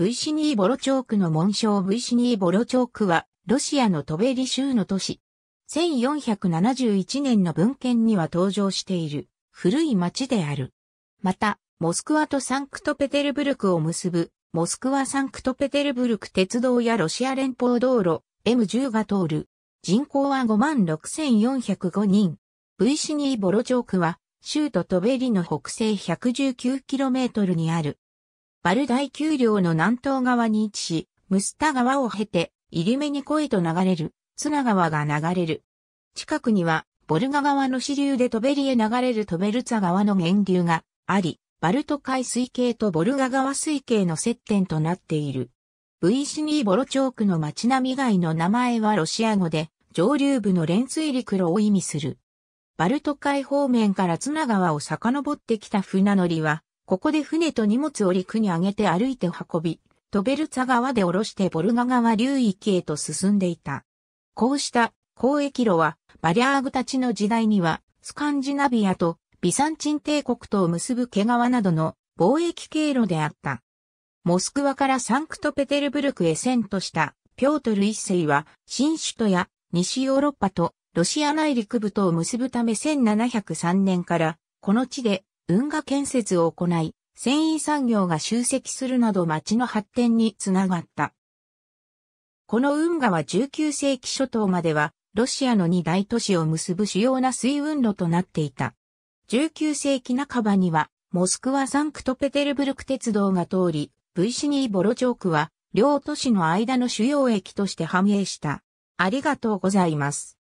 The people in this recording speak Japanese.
V シニーボロチョークの紋章 V シニーボロチョークは、ロシアのトベリ州の都市。1471年の文献には登場している、古い町である。また、モスクワとサンクトペテルブルクを結ぶ、モスクワサンクトペテルブルク鉄道やロシア連邦道路、M10 が通る。人口は56,405人。V シニーボロチョークは、州都トベリの北西 119km にあるバル大丘陵の南東側に位置し、ムスタ川を経て、イリメニコへと流れる、ツナ川が流れる。近くには、ボルガ川の支流でトベリへ流れるトベルツァ川の源流があり、バルト海水系とボルガ川水系の接点となっている。ブイシニーボロチョークの町並み街外の名前はロシア語で、上流部の連水陸路を意味する。バルト海方面からツナ川を遡ってきた船乗りは、ここで船と荷物を陸に上げて歩いて運び、トベルツァ川で下ろしてボルガ川流域へと進んでいた。こうした交易路はバリャーグたちの時代にはスカンジナビアとビサンチン帝国とを結ぶ毛皮などの貿易経路であった。モスクワからサンクトペテルブルクへ遷都したピョートル一世は新首都や西ヨーロッパとロシア内陸部とを結ぶため1703年からこの地で運河建設を行い、繊維産業が集積するなど町の発展につながった。この運河は19世紀初頭までは、ロシアの二大都市を結ぶ主要な水運路となっていた。19世紀半ばには、モスクワサンクトペテルブルク鉄道が通り、V シニーボロチョークは、両都市の間の主要駅として繁栄した。ありがとうございます。